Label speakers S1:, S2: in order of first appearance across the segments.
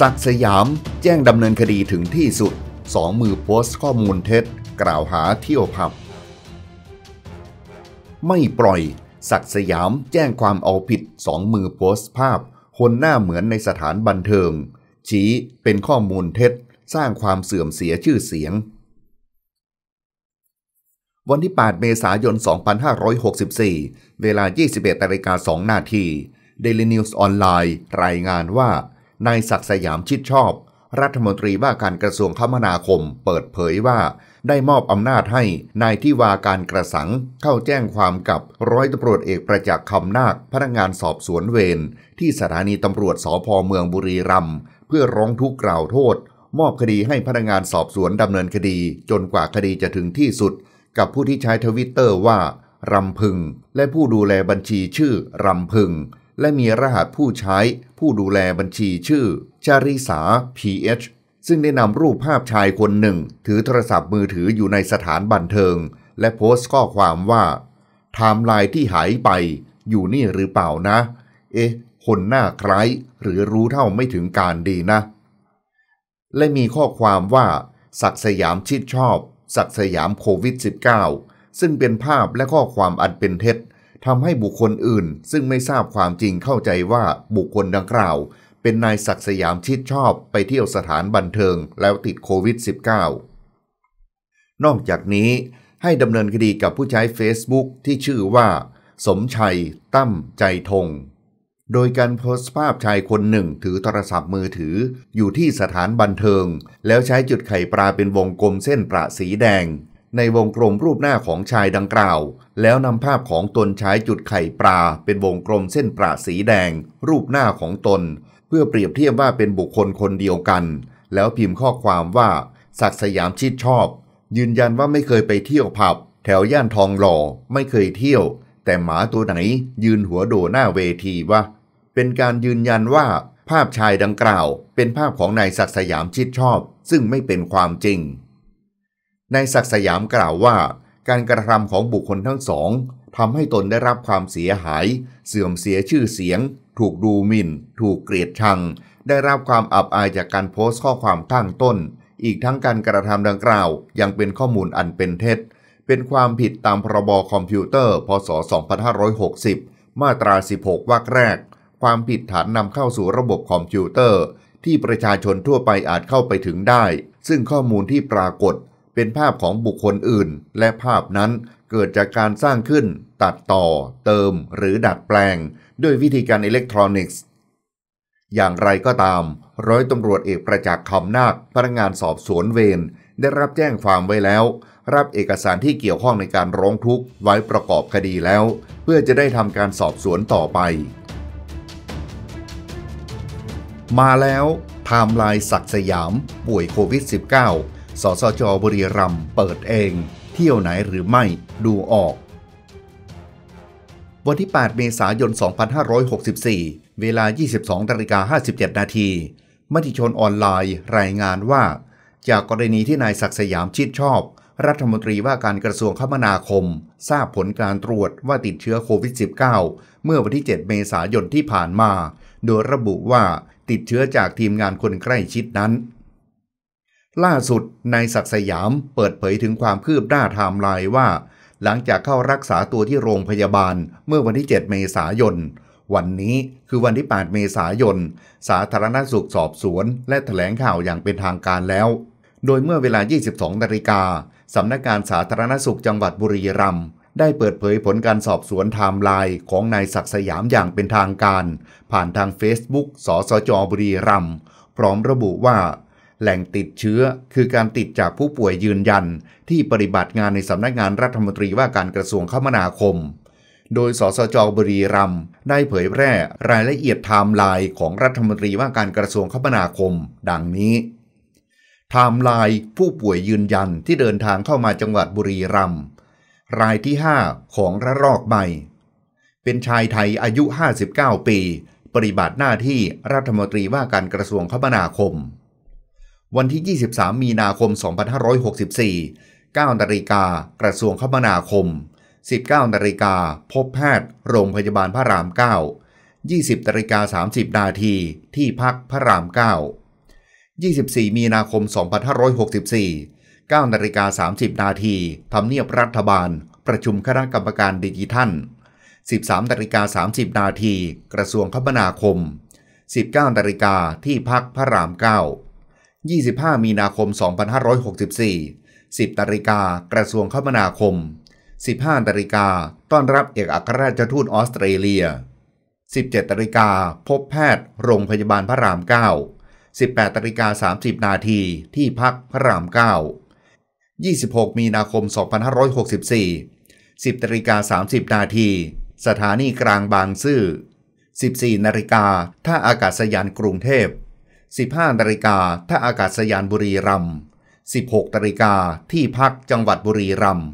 S1: สักสยามแจ้งดำเนินคดีถึงที่สุด สองมือโพสต์ข้อมูลเท็จ กล่าวหาเที่ยวผับ ไม่ปล่อยสักสยามแจ้งความเอาผิดสองมือโพสต์ ภาพคนหน้าเหมือนในสถานบันเทิงชี้เป็นข้อมูลเท็จสร้างความเสื่อมเสียชื่อเสียง วันที่ 8 เมษายน 2564 เวลา 21นาฬิกา2นาที Daily News ออนไลน์รายงานว่านายศักสยามชิดชอบ รัฐมนตรีว่าการกระทรวงคมนาคมเปิดเผยว่า ได้มอบอำนาจให้นายที่วาการกระสังเข้าแจ้งความกับร้อยตำรวจเอกประจักษ์คำนาคพนักงานสอบสวนเวรที่สถานีตำรวจสพเมืองบุรีรัมย์เพื่อร้องทุกข์กล่าวโทษ มอบคดีให้พนักงานสอบสวนดำเนินคดี จนกว่าคดีจะถึงที่สุด กับผู้ที่ใช้ทวิตเตอร์ว่ารำพึง และผู้ดูแลบัญชีชื่อรำพึงและมีรหัสผู้ใช้ผู้ดูแลบัญชีชื่อชาริสา PH ซึ่งได้นำรูปภาพชายคนหนึ่ง ถือโทรศัพท์มือถืออยู่ในสถานบันเทิง และโพสต์ข้อความว่าไทม์ไลน์ที่หายไป อยู่นี่หรือเปล่านะ เอ๊ะ คนหน้าใคร หรือรู้เท่าไม่ถึงการดีนะ และมีข้อความว่า ศักสยามชิดชอบศักสยามโควิด -19 ซึ่งเป็นภาพและข้อความอันเป็นเท็จทำให้บุคคลอื่นซึ่งไม่ทราบความจริงเข้าใจว่าบุคคลดังกล่าว เป็นนายศักสยามชิดชอบไปเที่ยวสถานบันเทิงแล้วติดโควิด -19 นอกจากนี้ให้ดำเนินคดีกับผู้ใช้ Facebook ที่ชื่อว่า สมชัยตั้มใจทง โดยการโพสต์ภาพชายคนหนึ่งถือโทรศัพท์มือถือ อยู่ที่สถานบันเทิง แล้วใช้จุดไข่ปลาเป็นวงกลมเส้นประสีแดงในวงกลมรูปหน้าของชายดังกล่าว แล้วนำภาพของตนใช้จุดไข่ปลา เป็นวงกลมเส้นประสีแดง รูปหน้าของตน เพื่อเปรียบเทียบว่าเป็นบุคคลคนเดียวกัน แล้วพิมพ์ข้อความว่าศักสยามชิดชอบ ยืนยันว่าไม่เคยไปเที่ยวผับ แถวย่านทองหล่อ ไม่เคยเที่ยว แต่หมาตัวไหน ยืนหัวโดหน้าเวทีวะเป็นการยืนยันว่า ภาพชายดังกล่าว เป็นภาพของนายศักสยามชิดชอบ ซึ่งไม่เป็นความจริงนายศักดิ์สยามกล่าวว่า การกระทำของบุคคลทั้งสองทำให้ตนได้รับความเสียหาย เสื่อมเสียชื่อเสียง ถูกดูหมิน่น ถูกเกลียดชัง ได้รับความอับอายจากการโพสต์ข้อความข้างต้น อีกทั้งการกระทำดังกล่าว ยังเป็นข้อมูลอันเป็นเท็จ เป็นความผิดตามพรบอคอมพิวเตอร์ พศ 2560 มาตรา 16วรรคแรกความผิดฐานนำเข้าสู่ระบบคอมพิวเตอร์ ที่ประชาชนทั่วไปอาจเข้าไปถึงได้ ซึ่งข้อมูลที่ปรากฏเป็นภาพของบุคคลอื่น และภาพนั้นเกิดจากการสร้างขึ้น ตัดต่อเติมหรือดัดแปลง ด้วยวิธีการอิเล็กทรอนิกส์ อย่างไรก็ตาม ร้อยตำรวจเอกประจักษ์คำนาคพนักงานสอบสวนเวรได้รับแจ้งความไว้แล้ว รับเอกสารที่เกี่ยวข้องในการร้องทุกข์ไว้ประกอบคดีแล้ว เพื่อจะได้ทำการสอบสวนต่อไป มาแล้วไทม์ไลน์ศักสยามป่วยโควิด -19 สสจบุรีรัมเปิดเอง เที่ยวไหนหรือไม่ดูออก วันที่ 8 เมษายน 2564 เวลา 22นาิก57 นาทีมติชนออนไลน์รายงานว่า จากกรณีที่นายศักสยามชิดชอบ รัฐมนตรีว่าการกระทรวงคมนาคมทราบผลการตรวจว่าติดเชื้อโควิด -19 เมื่อวันที่ 7 เมษายนที่ผ่านมา โดยระบุว่าติดเชื้อจากทีมงานคนใกล้ชิดนั้นล่าสุดนายศักสยามเปิดเผยถึงความคืบหน้าไทม์ไลน์ว่า หลังจากเข้ารักษาตัวที่โรงพยาบาลเมื่อวันที่ 7 เมษายน วันนี้คือวันที่ 8 เมษายนสาธารณสุขสอบสวน และแถลงข่าวอย่างเป็นทางการแล้ว โดยเมื่อเวลา 22 นาฬิกาสำนักงานสาธารณสุขจังหวัดบุรีรัมย์ได้เปิดเผยผลการสอบสวนไทม์ไลน์ของนายศักสยามอย่างเป็นทางการ ผ่านทาง Facebook สสจบุรีรัมย์พร้อมระบุว่าแหล่งติดเชื้อคือการติดจากผู้ป่วยยืนยันที่ปฏิบัติงานในสำนักงานรัฐมนตรีว่าการกระทรวงคมนาคม โดยสสจบุรีรัมย์ได้เผยแพร่รายละเอียดไทม์ไลน์ของรัฐมนตรีว่าการกระทรวงคมนาคม ดังนี้ไทม์ไลน์ ผู้ป่วยยืนยันที่เดินทางเข้ามาจังหวัดบุรีรัมย์รายที่ 5 ของระลอกใหม่เป็นชายไทยอายุ 59 ปี ปฏิบัติหน้าที่รัฐมนตรีว่าการกระทรวงคมนาคมวันที่ 23 มีนาคม 2564 9นาฬิกา กระทรวงคมนาคม 19นาฬิกา พบแพทย์ โรงพยาบาลพระราม 9 20นาฬิกา30 นาทีที่พักพระราม9 24 มีนาคม 2564 9นาฬิกา30 นาทีทำเนียบรัฐบาลประชุมคณะกรรมการดิจิทัล13นาฬิกา30 นาที กระทรวงคมนาคม 19นาฬิกาที่พักพระราม9 25มีนาคม 2564 10นาฬิกากระทรวงคมนาคม 15นาฬิกาต้อนรับเอกอัครราชทูตออสเตรเลีย 17นาฬิกาพบแพทย์ โรงพยาบาลพระราม9 18นาฬิกา30 นาทีที่พักพระราม 9 26มีนาคม 2564 10นาฬิกา 30 นาที สถานีกลางบางซื่อ 14นาฬิกาท่าอากาศยานกรุงเทพ15นาฬิกาท่าอากาศยานบุรีรัมย์16นาฬิกาที่พักจังหวัดบุรีรัมย์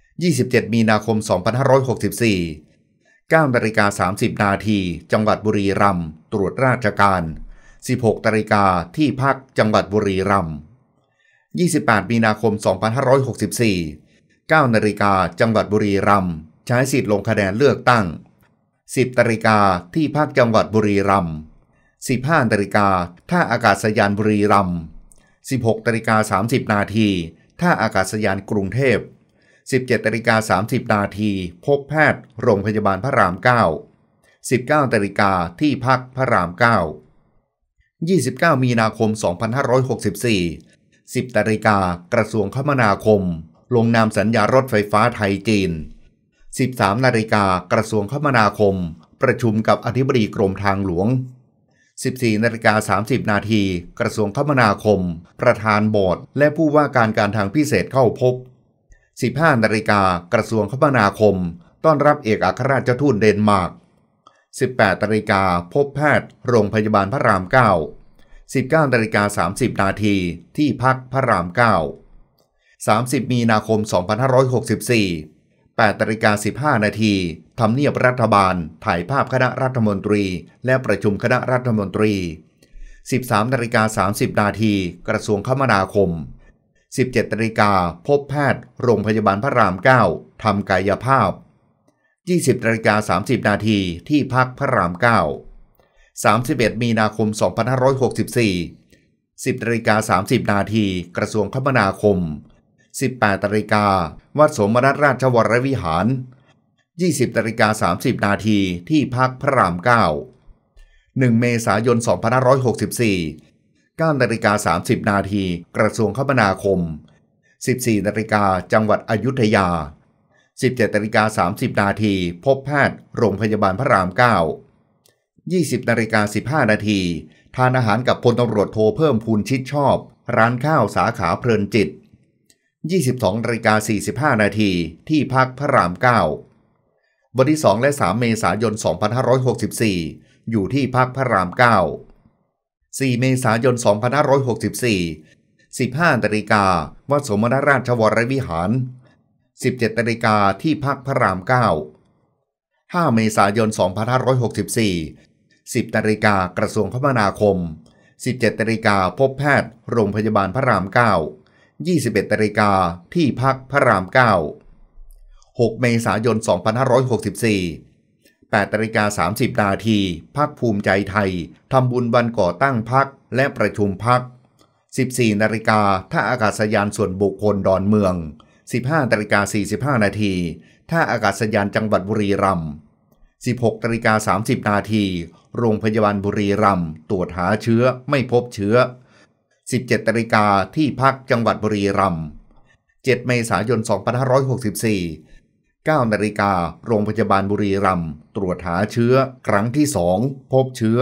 S1: 27 มีนาคม2564 9นาฬิกา30นาที จังหวัดบุรีรัมย์ ตรวจราชการ 16นาฬิกาที่พักจังหวัดบุรีรัมย์28มีนาคม2564 9นาฬิกาจังหวัดบุรีรัมย์ ใช้สิทธิ์ลงคะแนนเลือกตั้ง 10นาฬิกาที่พักจังหวัดบุรีรัมย์15นาฬิกาท่าอากาศยานบุรีรัมย์16นาฬิกา30 นาทีท่าอากาศยานกรุงเทพ17นาฬิกา30 นาที พบแพทย์ โรงพยาบาลพระราม9 19นาฬิกาที่พักพระราม 9 29มีนาคม 2564 10นาฬิกากระทรวงคมนาคม ลงนามสัญญารถไฟฟ้าไทยจีน 13นาฬิกากระทรวงคมนาคม ประชุมกับอธิบดีกรมทางหลวง14นาฬิกา30 นาที กระทรวงคมนาคม ประธานบอร์ดและผู้ว่าการการทางพิเศษเข้าพบ 15นาฬิกากระทรวงคมนาคมต้อนรับเอกอัครราชทูตเดนมาร์ก18นาฬิกาพบแพทย์โรงพยาบาลพระราม9 19นาฬิกา30 นาทีที่พักพระราม9 30 มีนาคม2564 8นาฬิกา15 นาทีทำเนียบรัฐบาลถ่ายภาพคณะรัฐมนตรีและประชุมคณะรัฐมนตรี 13นาฬิกา30 นาทีกระทรวงคมนาคม 17นาฬิกาพบแพทย์โรงพยาบาลพระราม 9ทำกายภาพ 20นาฬิกา30 นาทีที่พักพระราม 9 31 มีนาคม2564 10นาฬิกา30 นาที กระทรวงคมนาคม18ตริกา วัดสมรัตราชวรวิหาร 20ตริกา30 นาทีที่พักพระราม9 1 เมษายน2564 9นาฬิกา30นาที กระทรวงคมนาคม 14นาฬิกาจังหวัดอยุธยา 17นาฬิกา30 นาที พบแพทย์โรงพยาบาลพระราม9 20นาฬิกา15 นาทีทานอาหารกับพลตำรวจโทรเพิ่มพูนชิดชอบร้านข้าวสาขาเพลินจิต22นาฬิกา45 นาทีที่พักพระราม9วันที่2และ 3 เมษายน 2564 อยู่ที่พักพระราม9 4 เมษายน2564 15นาฬิกาวัดสมณราชวรวิหาร 17นาฬิกาที่พักพระราม9 5เมษายน2564 10นาฬิกากระทรวงคมนาคม 17นาฬิกาพบแพทย์โรงพยาบาลพระราม9 21นาฬิกาที่พักพระราม9 6เมษายน 2564 8นาฬิกา30 นาทีพักภูมิใจไทย ทำบุญวันก่อตั้งพักและประชุมพัก 14นาฬิกาท่าอากาศยานส่วนบุคคลดอนเมือง 15นาฬิกา45 นาทีท่าอากาศยานจังหวัดบุรีรัมย์16นาฬิกา30 นาที โรงพยาบาลบุรีรัมย์ตรวจหาเชื้อไม่พบเชื้อ17นาฬิกาที่พักจังหวัดบุรีรัมย์7เมษายน2564 9นาฬิกาโรงพยาบาลบุรีรัมย์ตรวจหาเชื้อ ครั้งที่ 2พบเชื้อ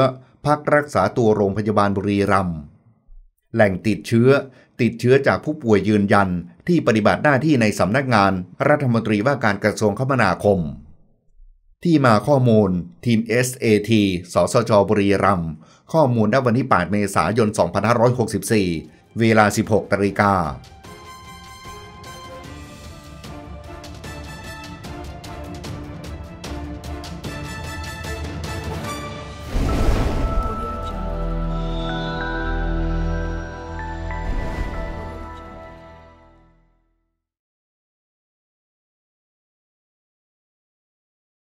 S1: พักรักษาตัวโรงพยาบาลบุรีรัมย์แหล่งติดเชื้อ ติดเชื้อจากผู้ป่วยยืนยันที่ปฏิบัติหน้าที่ในสำนักงานรัฐมนตรีว่าการกระทรวงคมนาคมที่มาข้อมูล ทีม SAT สสจบุรีรัมย์ข้อมูลณวันที่8เมษายน 2564 เวลา 16 ตรีิกา